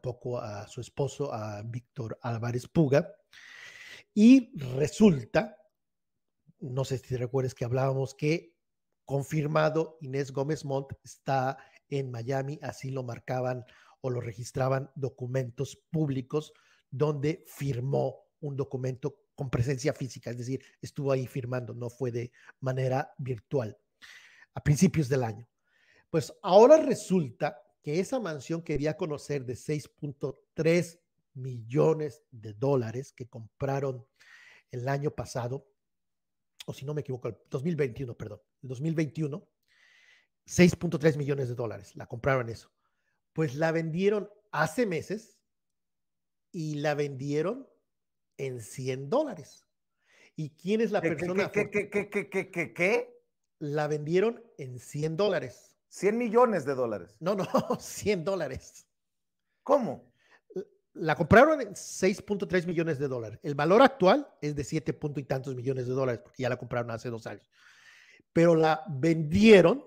poco a su esposo, a Víctor Álvarez Puga. Y resulta, no sé si recuerdes que hablábamos que confirmado Inés Gómez Montt está en Miami, así lo marcaban o lo registraban documentos públicos donde firmó un documento con presencia física, es decir, estuvo ahí firmando, no fue de manera virtual a principios del año. Pues ahora resulta que esa mansión que di a conocer de 6.3 millones de dólares que compraron el año pasado, o si no me equivoco, el 2021, perdón, el 2021, 6.3 millones de dólares, la compraron eso. Pues la vendieron hace meses y la vendieron en 100 dólares. ¿Y quién es la persona? que qué, qué, qué, qué, qué, qué? La vendieron en 100 dólares. 100 millones de dólares. No, no, 100 dólares. ¿Cómo? La compraron en 6.3 millones de dólares. El valor actual es de 7 y tantos millones de dólares, porque ya la compraron hace dos años. Pero la vendieron,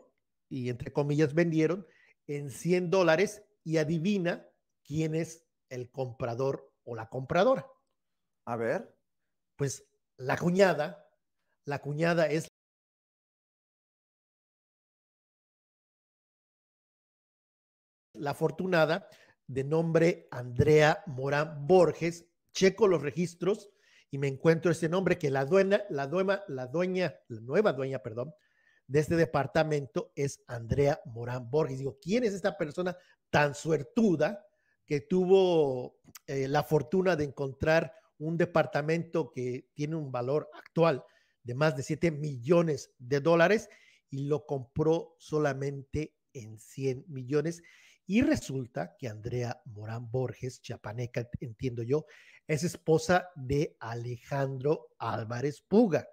y entre comillas vendieron, en 100 dólares y adivina quién es el comprador o la compradora. A ver. Pues la cuñada, la cuñada es la afortunada, de nombre Andrea Morán Borges. Checo los registros y me encuentro ese nombre que la dueña, la dueña, la dueña, la nueva dueña, perdón, de este departamento es Andrea Morán Borges. Digo, ¿quién es esta persona tan suertuda que tuvo eh, la fortuna de encontrar un departamento que tiene un valor actual de más de 7 millones de dólares y lo compró solamente en 100 millones? Y resulta que Andrea Morán Borges, chapaneca, entiendo yo, es esposa de Alejandro Álvarez Puga.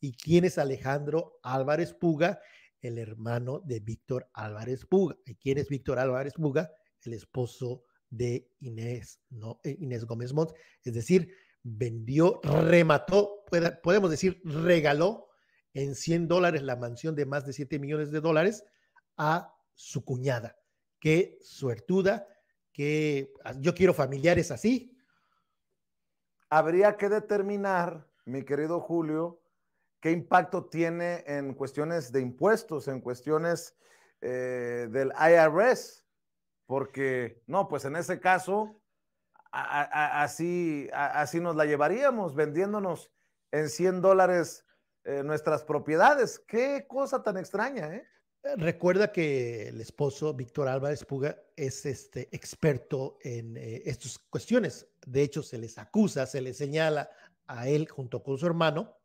¿Y quién es Alejandro Álvarez Puga? El hermano de Víctor Álvarez Puga. ¿Y quién es Víctor Álvarez Puga? El esposo de Inés, ¿no? Eh, Inés Gómez Montt. Es decir, vendió, remató, podemos decir, regaló en 100 dólares la mansión de más de 7 millones de dólares a su cuñada. Qué suertuda, que ah, yo quiero familiares así. Habría que determinar, mi querido Julio, qué impacto tiene en cuestiones de impuestos, en cuestiones eh, del IRS, porque no, pues en ese caso, así, así nos la llevaríamos, vendiéndonos en 100 dólares eh, nuestras propiedades. Qué cosa tan extraña, ¿eh? Eh, recuerda que el esposo Víctor Álvarez Puga es este experto en eh, estas cuestiones. De hecho, se les acusa, se les señala a él junto con su hermano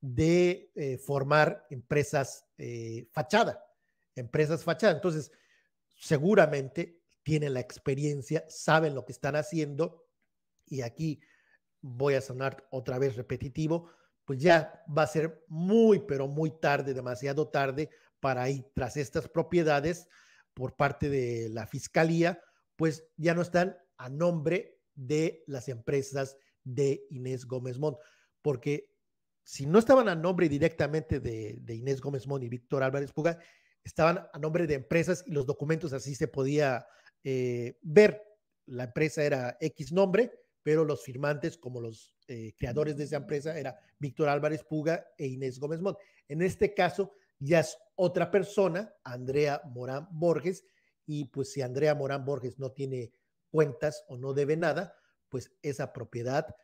de eh, formar empresas fachada, empresas fachada. Entonces, seguramente tienen la experiencia, saben lo que están haciendo y aquí voy a sonar otra vez repetitivo, pues ya va a ser muy, pero muy tarde, demasiado tarde para ir tras estas propiedades por parte de la fiscalía, pues ya no están a nombre de las empresas de Inés Gómez Mont, porque si no estaban a nombre directamente de, Inés Gómez Mont y Víctor Álvarez Puga, estaban a nombre de empresas y los documentos así se podía eh, ver. La empresa era X nombre, pero los firmantes como los eh, creadores de esa empresa era Víctor Álvarez Puga e Inés Gómez Mont. En este caso, ya es otra persona, Andrea Morán Borges, y pues si Andrea Morán Borges no tiene cuentas o no debe nada, pues esa propiedad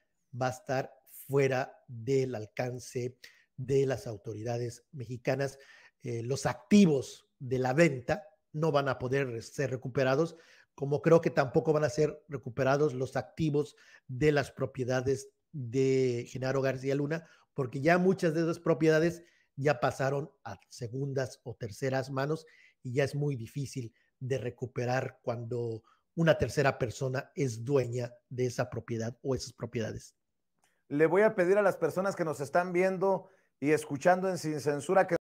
va a estar fuera del alcance de las autoridades mexicanas. Eh, los activos de la venta no van a poder ser recuperados, como creo que tampoco van a ser recuperados los activos de las propiedades de Genaro García Luna, porque ya muchas de esas propiedades ya pasaron a segundas o terceras manos y ya es muy difícil de recuperar cuando una tercera persona es dueña de esa propiedad o esas propiedades. Le voy a pedir a las personas que nos están viendo y escuchando en Sin Censura que